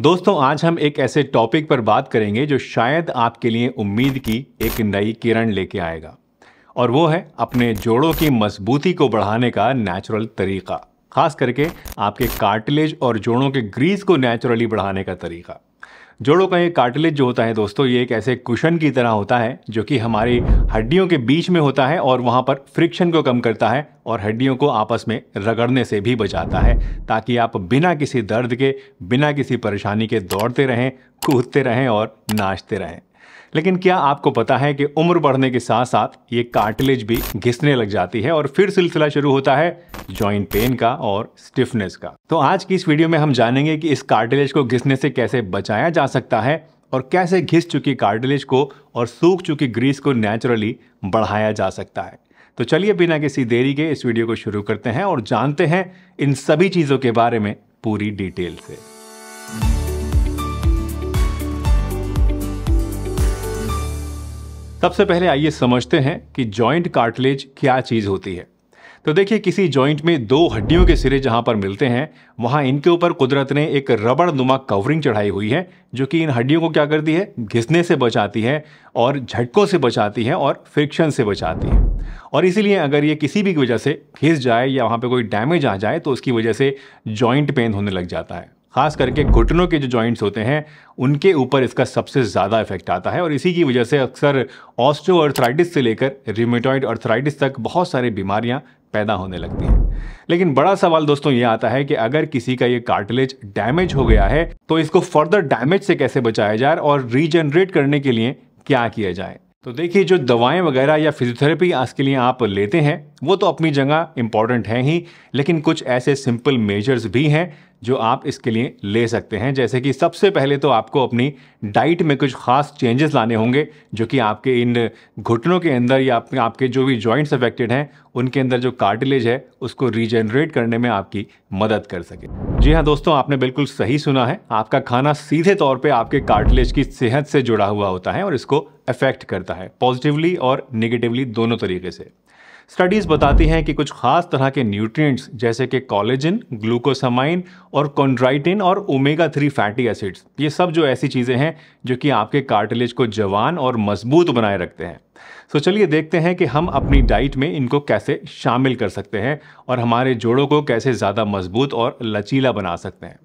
दोस्तों आज हम एक ऐसे टॉपिक पर बात करेंगे जो शायद आपके लिए उम्मीद की एक नई किरण लेके आएगा और वो है अपने जोड़ों की मजबूती को बढ़ाने का नेचुरल तरीका खास करके आपके कार्टिलेज और जोड़ों के ग्रीस को नेचुरली बढ़ाने का तरीका जोड़ों का ये कार्टिलेज जो होता है दोस्तों ये एक ऐसे कुशन की तरह होता है जो कि हमारी हड्डियों के बीच में होता है और वहाँ पर फ्रिक्शन को कम करता है और हड्डियों को आपस में रगड़ने से भी बचाता है ताकि आप बिना किसी दर्द के बिना किसी परेशानी के दौड़ते रहें कूदते रहें और नाचते रहें लेकिन क्या आपको पता है कि उम्र बढ़ने के साथ साथ ये कार्टिलेज भी घिसने लग जाती है और फिर सिलसिला शुरू होता है जॉइंट पेन का और स्टिफनेस का तो आज की इस वीडियो में हम जानेंगे कि इस कार्टिलेज को घिसने से कैसे बचाया जा सकता है और कैसे घिस चुकी कार्टिलेज को और सूख चुकी ग्रीस को नेचुरली बढ़ाया जा सकता है तो चलिए बिना किसी देरी के इस वीडियो को शुरू करते हैं और जानते हैं इन सभी चीज़ों के बारे में पूरी डिटेल से सबसे पहले आइए समझते हैं कि जॉइंट कार्टिलेज क्या चीज़ होती है तो देखिए किसी जॉइंट में दो हड्डियों के सिरे जहाँ पर मिलते हैं वहाँ इनके ऊपर कुदरत ने एक रबड़ नुमा कवरिंग चढ़ाई हुई है जो कि इन हड्डियों को क्या करती है घिसने से बचाती है और झटकों से बचाती है और फ्रिक्शन से बचाती है और इसीलिए अगर ये किसी भी वजह से घिस जाए या वहाँ पर कोई डैमेज आ जाए तो उसकी वजह से जॉइंट पेन होने लग जाता है खास करके घुटनों के जो जॉइंट्स होते हैं उनके ऊपर इसका सबसे ज़्यादा इफेक्ट आता है और इसी की वजह से अक्सर ऑस्ट्रो अर्थराइटिस से लेकर रिमेटॉइड अर्थराइटिस तक बहुत सारी बीमारियाँ पैदा होने लगती हैं लेकिन बड़ा सवाल दोस्तों ये आता है कि अगर किसी का ये कार्टिलेज डैमेज हो गया है तो इसको फर्दर डैमेज से कैसे बचाया जाए और रीजनरेट करने के लिए क्या किया जाए तो देखिए जो दवाएं वगैरह या फिजियोथेरेपी आज के लिए आप लेते हैं वो तो अपनी जगह इंपॉर्टेंट हैं ही लेकिन कुछ ऐसे सिंपल मेजर्स भी हैं जो आप इसके लिए ले सकते हैं जैसे कि सबसे पहले तो आपको अपनी डाइट में कुछ खास चेंजेस लाने होंगे जो कि आपके इन घुटनों के अंदर या आप, आपके जो भी जॉइंट्स अफेक्टेड हैं उनके अंदर जो कार्टिलेज है उसको रीजनरेट करने में आपकी मदद कर सके जी हाँ दोस्तों आपने बिल्कुल सही सुना है आपका खाना सीधे तौर पर आपके कार्टिलेज की सेहत से जुड़ा हुआ होता है और इसको अफेक्ट करता है पॉजिटिवली और निगेटिवली दोनों तरीके से स्टडीज़ बताती हैं कि कुछ खास तरह के न्यूट्रिएंट्स जैसे कि कॉलेजिन ग्लूकोसामाइन और कॉन्ड्राइटिन और ओमेगा थ्री फैटी एसिड्स ये सब जो ऐसी चीज़ें हैं जो कि आपके कार्टिलेज को जवान और मजबूत बनाए रखते हैं तो चलिए देखते हैं कि हम अपनी डाइट में इनको कैसे शामिल कर सकते हैं और हमारे जोड़ों को कैसे ज़्यादा मजबूत और लचीला बना सकते हैं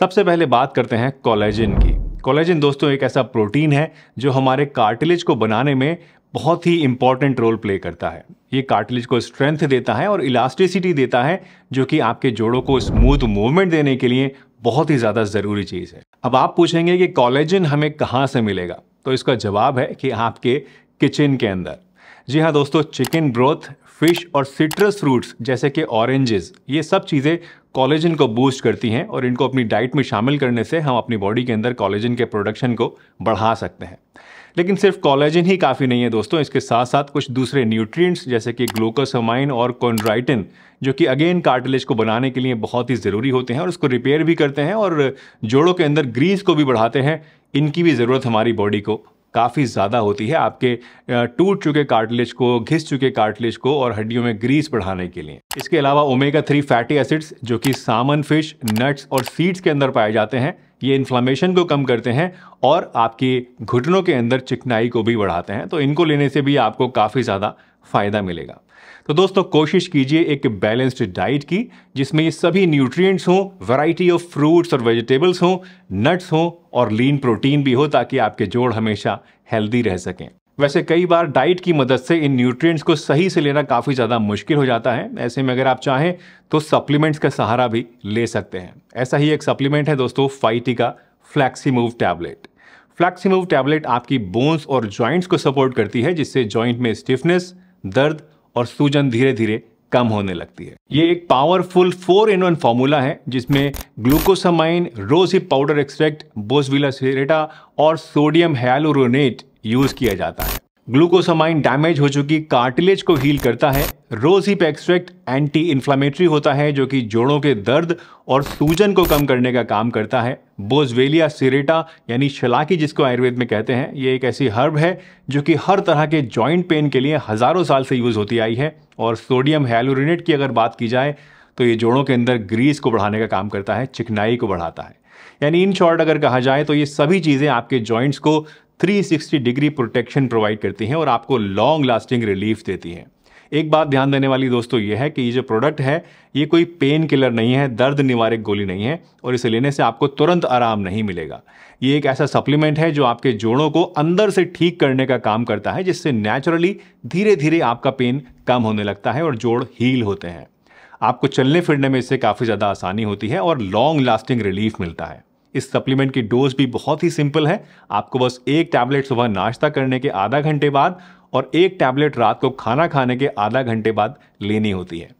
सबसे पहले बात करते हैं कॉलेजिन की कोलेजिन दोस्तों एक ऐसा प्रोटीन है जो हमारे कार्टिलेज को बनाने में बहुत ही इंपॉर्टेंट रोल प्ले करता है ये कार्टिलेज को स्ट्रेंथ देता है और इलास्टिसिटी देता है जो कि आपके जोड़ों को स्मूथ मूवमेंट देने के लिए बहुत ही ज़्यादा ज़रूरी चीज़ है अब आप पूछेंगे कि कॉलेजिन हमें कहाँ से मिलेगा तो इसका जवाब है कि आपके किचन के अंदर जी हाँ दोस्तों चिकन ब्रोथ फिश और सिट्रस फ्रूट्स जैसे कि ऑरेंजेस ये सब चीज़ें कॉलेजन को बूस्ट करती हैं और इनको अपनी डाइट में शामिल करने से हम अपनी बॉडी के अंदर कॉलेजन के प्रोडक्शन को बढ़ा सकते हैं लेकिन सिर्फ कॉलेजन ही काफ़ी नहीं है दोस्तों इसके साथ साथ कुछ दूसरे न्यूट्रिएंट्स जैसे कि ग्लूकोसमाइन और कॉन्ड्राइटिन जो कि अगेन कार्टिलेज को बनाने के लिए बहुत ही ज़रूरी होते हैं और उसको रिपेयर भी करते हैं और जोड़ों के अंदर ग्रीस को भी बढ़ाते हैं इनकी भी ज़रूरत हमारी बॉडी को काफ़ी ज़्यादा होती है आपके टूट चुके कार्टिलेज को घिस चुके कार्टिलेज को और हड्डियों में ग्रीस बढ़ाने के लिए इसके अलावा ओमेगा थ्री फैटी एसिड्स जो कि सामन फिश नट्स और सीड्स के अंदर पाए जाते हैं ये इन्फ्लामेशन को कम करते हैं और आपके घुटनों के अंदर चिकनाई को भी बढ़ाते हैं तो इनको लेने से भी आपको काफ़ी ज़्यादा फ़ायदा मिलेगा तो दोस्तों कोशिश कीजिए एक बैलेंस्ड डाइट की जिसमें ये सभी न्यूट्रिएंट्स हों वैरायटी ऑफ फ्रूट्स और वेजिटेबल्स हों नट्स हों और लीन प्रोटीन भी हो ताकि आपके जोड़ हमेशा हेल्दी रह सकें वैसे कई बार डाइट की मदद से इन न्यूट्रिएंट्स को सही से लेना काफ़ी ज़्यादा मुश्किल हो जाता है ऐसे में अगर आप चाहें तो सप्लीमेंट्स का सहारा भी ले सकते हैं ऐसा ही एक सप्लीमेंट है दोस्तों फाइटी का फ्लैक्सीमूव टैबलेट फ्लैक्सीमूव टैबलेट आपकी बोन्स और जॉइंट्स को सपोर्ट करती है जिससे जॉइंट में स्टिफनेस दर्द और सूजन धीरे धीरे कम होने लगती है ये एक powerful four in one formula है जिसमें glucosamine rose powder extract boswellia और सोडियम हैलोरोनेट यूज किया जाता है ग्लूकोसामाइन डैमेज हो चुकी कार्टिलेज को हील करता है रोजहिप एक्सट्रैक्ट एंटी इन्फ्लामेटरी होता है जो कि जोड़ों के दर्द और सूजन को कम करने का काम करता है बोजवेलिया सिरेटा यानी शलाकी जिसको आयुर्वेद में कहते हैं ये एक ऐसी हर्ब है जो कि हर तरह के जॉइंट पेन के लिए हज़ारों साल से यूज़ होती आई है और सोडियम हेलोरिनेट की अगर बात की जाए तो ये जोड़ों के अंदर ग्रीस को बढ़ाने का काम करता है चिकनाई को बढ़ाता है यानी इन शॉर्ट अगर कहा जाए तो ये सभी चीज़ें आपके जॉइंट्स को 360 डिग्री प्रोटेक्शन प्रोवाइड करती हैं और आपको लॉन्ग लास्टिंग रिलीफ देती हैं एक बात ध्यान देने वाली दोस्तों ये है कि ये जो प्रोडक्ट है ये कोई पेन किलर नहीं है दर्द निवारक गोली नहीं है और इसे लेने से आपको तुरंत आराम नहीं मिलेगा ये एक ऐसा सप्लीमेंट है जो आपके जोड़ों को अंदर से ठीक करने का काम करता है जिससे नेचुरली धीरे धीरे आपका पेन कम होने लगता है और जोड़ हील होते हैं आपको चलने फिरने में इससे काफ़ी ज़्यादा आसानी होती है और लॉन्ग लास्टिंग रिलीफ मिलता है इस सप्लीमेंट की डोज भी बहुत ही सिंपल है आपको बस एक टैबलेट सुबह नाश्ता करने के आधा घंटे बाद और एक टैबलेट रात को खाना खाने के आधा घंटे बाद लेनी होती है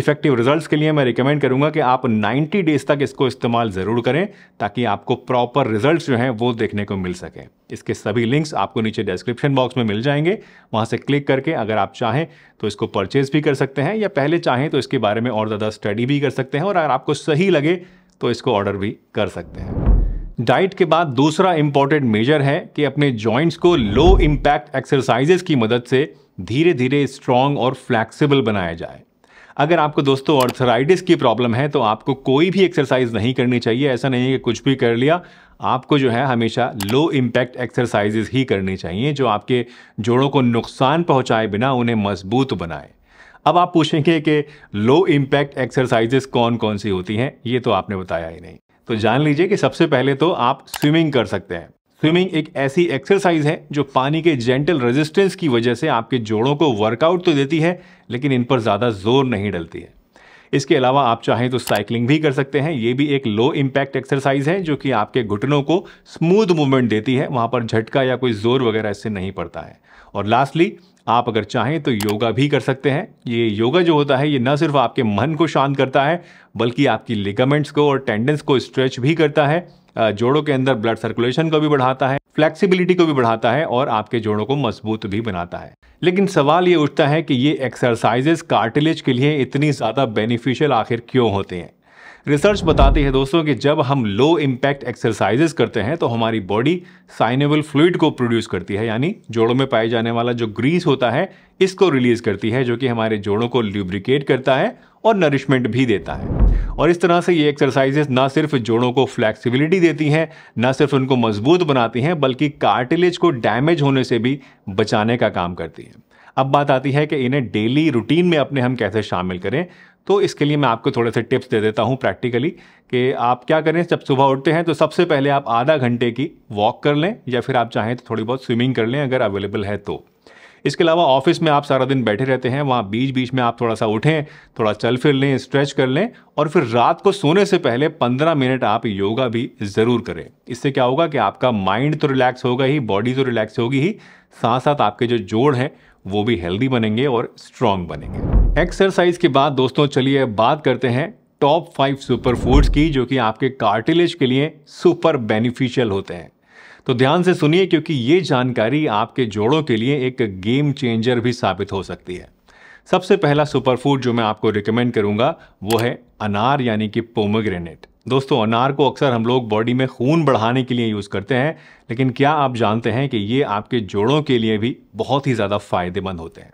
इफेक्टिव रिजल्ट्स के लिए मैं रिकमेंड करूंगा कि आप 90 डेज तक इसको इस्तेमाल ज़रूर करें ताकि आपको प्रॉपर रिजल्ट्स जो हैं वो देखने को मिल सकें इसके सभी लिंक्स आपको नीचे डिस्क्रिप्शन बॉक्स में मिल जाएंगे वहाँ से क्लिक करके अगर आप चाहें तो इसको परचेज भी कर सकते हैं या पहले चाहें तो इसके बारे में और ज़्यादा स्टडी भी कर सकते हैं और अगर आपको सही लगे तो इसको ऑर्डर भी कर सकते हैं डाइट के बाद दूसरा इंपॉर्टेंट मेजर है कि अपने जॉइंट्स को लो इम्पैक्ट एक्सरसाइजेज की मदद से धीरे धीरे स्ट्रांग और फ्लैक्सीबल बनाया जाए अगर आपको दोस्तों ऑर्थराइटिस की प्रॉब्लम है तो आपको कोई भी एक्सरसाइज नहीं करनी चाहिए ऐसा नहीं है कि कुछ भी कर लिया आपको जो है हमेशा लो इम्पैक्ट एक्सरसाइजेज ही करनी चाहिए जो आपके जोड़ों को नुकसान पहुंचाए बिना उन्हें मजबूत बनाए अब आप पूछेंगे कि लो इम्पैक्ट एक्सरसाइजेस कौन कौन सी होती हैं ये तो आपने बताया ही नहीं तो जान लीजिए कि सबसे पहले तो आप स्विमिंग कर सकते हैं स्विमिंग एक ऐसी एक्सरसाइज है जो पानी के जेंटल रेजिस्टेंस की वजह से आपके जोड़ों को वर्कआउट तो देती है लेकिन इन पर ज़्यादा जोर नहीं डलती है इसके अलावा आप चाहें तो साइकिलिंग भी कर सकते हैं ये भी एक लो इम्पैक्ट एक्सरसाइज है जो कि आपके घुटनों को स्मूथ मूवमेंट देती है वहाँ पर झटका या कोई जोर वगैरह इससे नहीं पड़ता है और लास्टली आप अगर चाहें तो योगा भी कर सकते हैं ये योगा जो होता है ये न सिर्फ आपके मन को शांत करता है बल्कि आपकी लिगामेंट्स को और टेंडेंस को स्ट्रेच भी करता है जोड़ों के अंदर ब्लड सर्कुलेशन को भी बढ़ाता है फ्लेक्सिबिलिटी को भी बढ़ाता है और आपके जोड़ों को मजबूत भी बनाता है लेकिन सवाल ये उठता है कि ये एक्सरसाइजेस कार्टिलेज के लिए इतनी ज़्यादा बेनिफिशियल आखिर क्यों होते हैं रिसर्च बताती है दोस्तों कि जब हम लो इम्पैक्ट एक्सरसाइजेस करते हैं तो हमारी बॉडी साइनेबल फ्लूड को प्रोड्यूस करती है यानी जोड़ों में पाए जाने वाला जो ग्रीस होता है इसको रिलीज करती है जो कि हमारे जोड़ों को ल्यूब्रिकेट करता है और नरिशमेंट भी देता है और इस तरह से ये एक्सरसाइजेस ना सिर्फ जोड़ों को फ्लैक्सिबिलिटी देती हैं ना सिर्फ उनको मजबूत बनाती हैं बल्कि कार्टिलेज को डैमेज होने से भी बचाने का काम करती हैं अब बात आती है कि इन्हें डेली रूटीन में अपने हम कैसे शामिल करें तो इसके लिए मैं आपको थोड़े से टिप्स दे देता हूँ प्रैक्टिकली कि आप क्या करें जब सुबह उठते हैं तो सबसे पहले आप आधा घंटे की वॉक कर लें या फिर आप चाहें तो थोड़ी बहुत स्विमिंग कर लें अगर अवेलेबल है तो इसके अलावा ऑफिस में आप सारा दिन बैठे रहते हैं वहाँ बीच बीच में आप थोड़ा सा उठें थोड़ा चल फिर लें स्ट्रेच कर लें और फिर रात को सोने से पहले 15 मिनट आप योगा भी ज़रूर करें इससे क्या होगा कि आपका माइंड तो रिलैक्स होगा ही बॉडी तो रिलैक्स होगी ही साथ साथ आपके जो जोड़ हैं वो भी हेल्दी बनेंगे और स्ट्रांग बनेंगे एक्सरसाइज के बाद दोस्तों चलिए बात करते हैं टॉप फाइव सुपर फूड्स की जो कि आपके कार्टिलेज के लिए सुपर बेनिफिशियल होते हैं तो ध्यान से सुनिए क्योंकि ये जानकारी आपके जोड़ों के लिए एक गेम चेंजर भी साबित हो सकती है सबसे पहला सुपर फूड जो मैं आपको रिकमेंड करूंगा वो है अनार यानी कि पोमोग्रेनेट दोस्तों अनार को अक्सर हम लोग बॉडी में खून बढ़ाने के लिए यूज़ करते हैं लेकिन क्या आप जानते हैं कि ये आपके जोड़ों के लिए भी बहुत ही ज़्यादा फायदेमंद होते हैं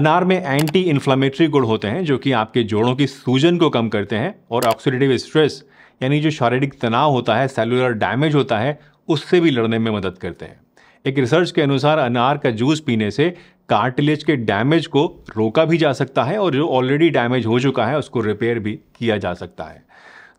अनार में एंटी इन्फ्लामेटरी गुण होते हैं जो कि आपके जोड़ों की सूजन को कम करते हैं और ऑक्सीडेटिव स्ट्रेस यानी जो शारीरिक तनाव होता है सेलुलर डैमेज होता है उससे भी लड़ने में मदद करते हैं एक रिसर्च के अनुसार अनार का जूस पीने से कार्टिलेज के डैमेज को रोका भी जा सकता है और जो ऑलरेडी डैमेज हो चुका है उसको रिपेयर भी किया जा सकता है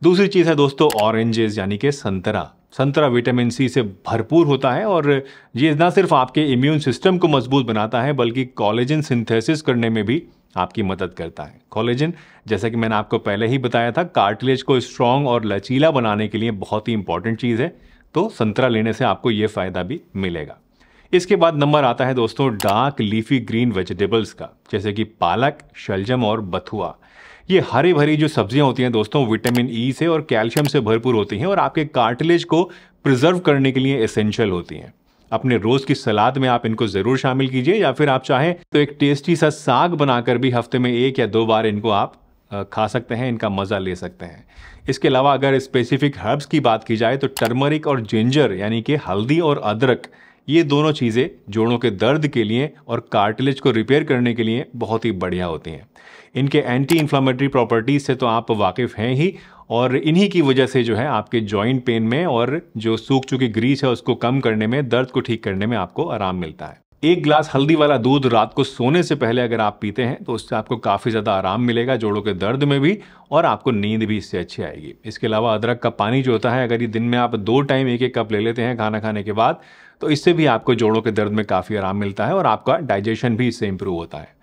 दूसरी चीज़ है दोस्तों ऑरेंजेस यानी कि संतरा संतरा विटामिन सी से भरपूर होता है और ये ना सिर्फ आपके इम्यून सिस्टम को मजबूत बनाता है बल्कि कॉलेजन सिंथेसिस करने में भी आपकी मदद करता है कॉलेजन जैसा कि मैंने आपको पहले ही बताया था कार्टिलेज को स्ट्रॉन्ग और लचीला बनाने के लिए बहुत ही इंपॉर्टेंट चीज़ है तो संतरा लेने से आपको ये फ़ायदा भी मिलेगा इसके बाद नंबर आता है दोस्तों डार्क लीफी ग्रीन वेजिटेबल्स का जैसे कि पालक शलजम और बथुआ ये हरी भरी जो सब्जियां होती हैं दोस्तों विटामिन ई e से और कैल्शियम से भरपूर होती हैं और आपके कार्टिलेज को प्रिजर्व करने के लिए एसेंशियल होती हैं अपने रोज की सलाद में आप इनको जरूर शामिल कीजिए या फिर आप चाहें तो एक टेस्टी सा साग बनाकर भी हफ्ते में एक या दो बार इनको आप खा सकते हैं इनका मज़ा ले सकते हैं इसके अलावा अगर स्पेसिफिक हर्ब्स की बात की जाए तो टर्मरिक और जिंजर यानी कि हल्दी और अदरक ये दोनों चीज़ें जोड़ों के दर्द के लिए और कार्टिलेज को रिपेयर करने के लिए बहुत ही बढ़िया होती हैं इनके एंटी इन्फ्लामेटरी प्रॉपर्टीज़ से तो आप वाकिफ़ हैं ही और इन्हीं की वजह से जो है आपके जॉइंट पेन में और जो सूख चुकी ग्रीस है उसको कम करने में दर्द को ठीक करने में आपको आराम मिलता है एक ग्लास हल्दी वाला दूध रात को सोने से पहले अगर आप पीते हैं तो उससे आपको काफ़ी ज़्यादा आराम मिलेगा जोड़ों के दर्द में भी और आपको नींद भी इससे अच्छी आएगी इसके अलावा अदरक का पानी जो होता है अगर ये दिन में आप दो टाइम एक एक कप ले लेते हैं खाना खाने के बाद तो इससे भी आपको जोड़ों के दर्द में काफ़ी आराम मिलता है और आपका डाइजेशन भी इससे इम्प्रूव होता है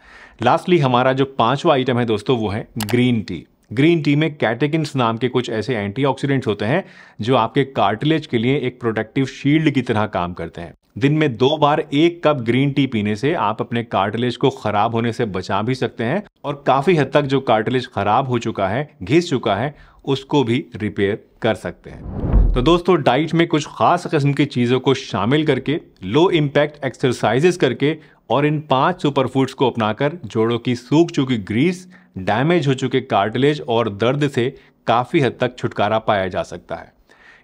लास्टली हमारा जो पांचवा आइटम है दोस्तों वो है ग्रीन टी ग्रीन टी में कैटेकिन्स नाम के कुछ ऐसे एंटीऑक्सीडेंट्स होते हैं जो आपके कार्टिलेज के लिए एक प्रोटेक्टिव शील्ड की तरह काम करते हैं दिन में दो बार एक कप ग्रीन टी पीने से आप अपने कार्टिलेज को खराब होने से बचा भी सकते हैं और काफी हद तक जो कार्टिलेज खराब हो चुका है घिस चुका है उसको भी रिपेयर कर सकते हैं तो दोस्तों डाइट में कुछ खास किस्म की चीज़ों को शामिल करके लो इम्पैक्ट एक्सरसाइजेस करके और इन पांच सुपर फूड्स को अपनाकर जोड़ों की सूख चुकी ग्रीस डैमेज हो चुके कार्टिलेज और दर्द से काफ़ी हद तक छुटकारा पाया जा सकता है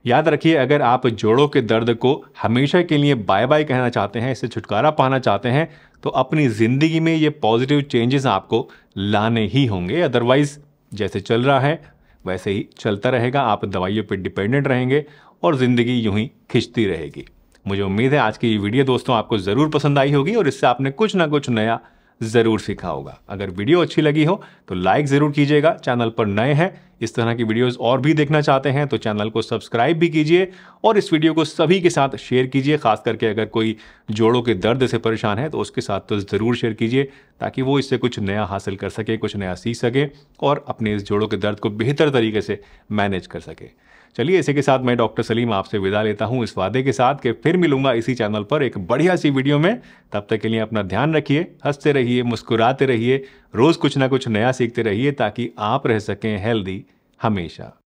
याद रखिए अगर आप जोड़ों के दर्द को हमेशा के लिए बाय बाय कहना चाहते हैं इससे छुटकारा पाना चाहते हैं तो अपनी ज़िंदगी में ये पॉजिटिव चेंजेस आपको लाने ही होंगे अदरवाइज़ जैसे चल रहा है वैसे ही चलता रहेगा आप दवाइयों पर डिपेंडेंट रहेंगे और ज़िंदगी यूं ही खिंचती रहेगी मुझे उम्मीद है आज की ये वीडियो दोस्तों आपको ज़रूर पसंद आई होगी और इससे आपने कुछ ना कुछ नया ज़रूर सीखा होगा अगर वीडियो अच्छी लगी हो तो लाइक ज़रूर कीजिएगा चैनल पर नए हैं इस तरह की वीडियोस और भी देखना चाहते हैं तो चैनल को सब्सक्राइब भी कीजिए और इस वीडियो को सभी के साथ शेयर कीजिए खास करके अगर कोई जोड़ों के दर्द से परेशान है तो उसके साथ तो ज़रूर शेयर कीजिए ताकि वो इससे कुछ नया हासिल कर सके कुछ नया सीख सके और अपने इस जोड़ों के दर्द को बेहतर तरीके से मैनेज कर सके चलिए इसी के साथ मैं डॉक्टर सलीम आपसे विदा लेता हूँ इस वादे के साथ कि फिर मिलूंगा इसी चैनल पर एक बढ़िया सी वीडियो में तब तक के लिए अपना ध्यान रखिए हंसते रहिए मुस्कुराते रहिए रोज़ कुछ ना कुछ नया सीखते रहिए ताकि आप रह सकें हेल्दी हमेशा